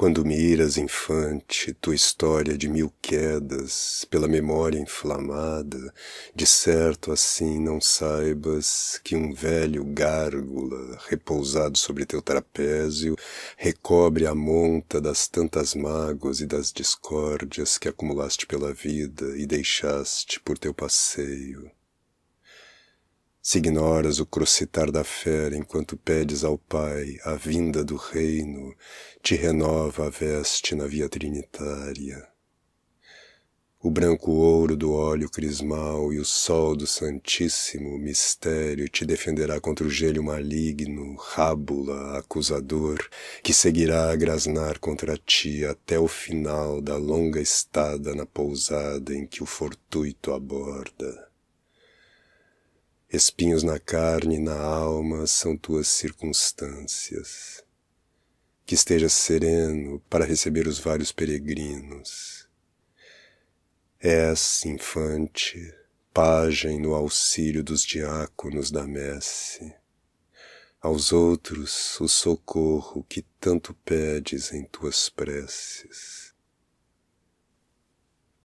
Quando miras, infante, tua história de mil quedas, pela memória inflamada, de certo assim não saibas que um velho gárgula, repousado sobre teu trapézio, recobre a monta das tantas mágoas e das discórdias que acumulaste pela vida e deixaste por teu passeio. Se ignoras o crocitar da fera enquanto pedes ao Pai a vinda do reino, te renova a veste na via trinitária. O branco ouro do óleo crismal e o sol do santíssimo mistério te defenderá contra o gelho maligno, rábula, acusador, que seguirá a grasnar contra ti até o final da longa estada na pousada em que o fortuito aborda. Espinhos na carne e na alma são tuas circunstâncias. Que estejas sereno para receber os vários peregrinos. És, infante, pagem no auxílio dos diáconos da messe. Aos outros o socorro que tanto pedes em tuas preces.